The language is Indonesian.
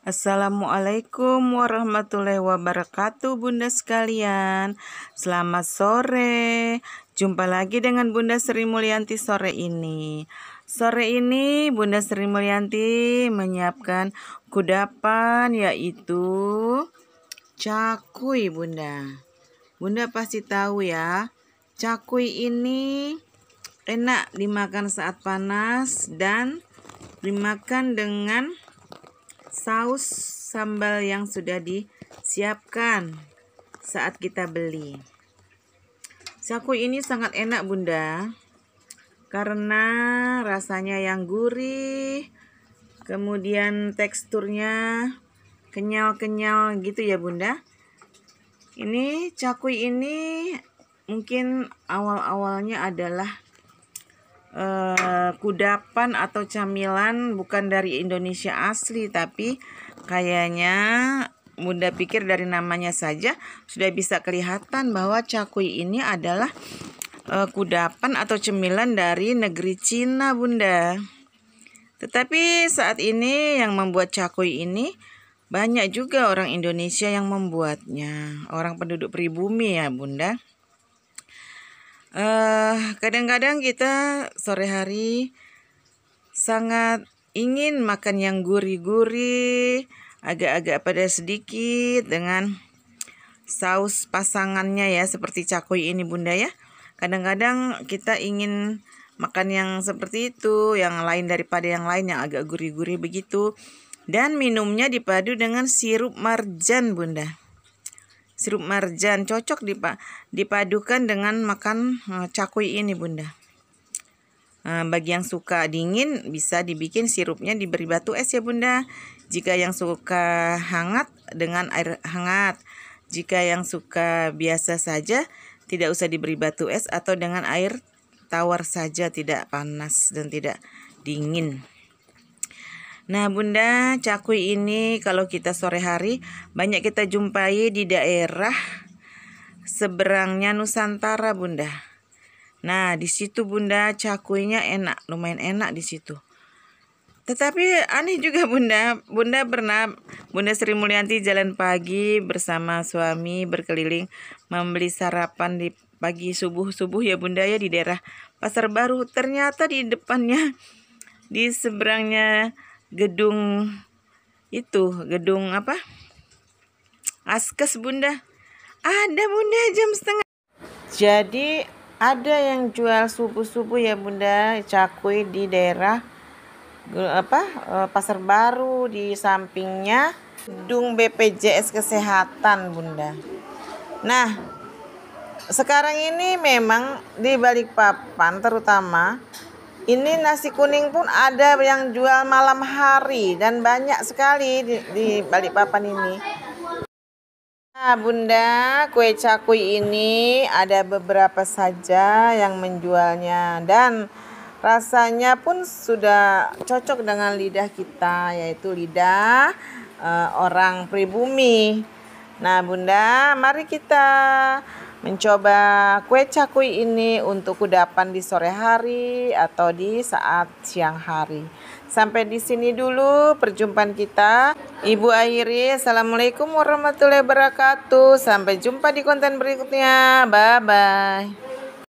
Assalamualaikum warahmatullahi wabarakatuh bunda sekalian Selamat sore Jumpa lagi dengan bunda Sri Mulyanti sore ini Sore ini bunda Sri Mulyanti menyiapkan kudapan yaitu Cakui bunda Bunda pasti tahu ya Cakui ini enak dimakan saat panas dan dimakan dengan saus sambal yang sudah disiapkan saat kita beli. Sakui ini sangat enak bunda karena rasanya yang gurih kemudian teksturnya kenyal-kenyal gitu ya bunda ini cakui ini mungkin awal-awalnya adalah Eh, kudapan atau camilan bukan dari Indonesia asli tapi kayaknya Bunda pikir dari namanya saja sudah bisa kelihatan bahwa cakui ini adalah uh, kudapan atau cemilan dari negeri Cina, Bunda. Tetapi saat ini yang membuat cakui ini banyak juga orang Indonesia yang membuatnya, orang penduduk pribumi ya, Bunda. Eh, kadang-kadang uh, kita sore hari sangat ingin makan yang guri-guri agak-agak pada sedikit dengan saus pasangannya ya seperti cakoy ini Bunda ya. Kadang-kadang kita ingin makan yang seperti itu, yang lain daripada yang lain yang agak gurih-gurih begitu. Dan minumnya dipadu dengan sirup marjan Bunda sirup marjan cocok dipadukan dengan makan eh, cakwe ini bunda eh, bagi yang suka dingin bisa dibikin sirupnya diberi batu es ya bunda jika yang suka hangat dengan air hangat jika yang suka biasa saja tidak usah diberi batu es atau dengan air tawar saja tidak panas dan tidak dingin Nah bunda cakwe ini kalau kita sore hari banyak kita jumpai di daerah seberangnya Nusantara bunda. Nah di situ bunda nya enak lumayan enak di situ. Tetapi aneh juga bunda, bunda pernah bunda Sri Mulyanti jalan pagi bersama suami berkeliling membeli sarapan di pagi subuh subuh ya bunda ya di daerah Pasar Baru. Ternyata di depannya di seberangnya gedung itu, gedung apa? Askes Bunda. Ada Bunda jam setengah. Jadi ada yang jual subuh-subuh ya Bunda, cakwe di daerah apa e, pasar baru di sampingnya gedung BPJS kesehatan Bunda. Nah, sekarang ini memang di Balikpapan terutama ini nasi kuning pun ada yang jual malam hari dan banyak sekali di, di Balikpapan ini. Nah, Bunda, kue cakui ini ada beberapa saja yang menjualnya dan rasanya pun sudah cocok dengan lidah kita yaitu lidah uh, orang pribumi. Nah, Bunda, mari kita Mencoba kue cakui ini untuk kudapan di sore hari atau di saat siang hari. Sampai di sini dulu perjumpaan kita. Ibu Airi, Assalamualaikum warahmatullahi wabarakatuh. Sampai jumpa di konten berikutnya. Bye-bye.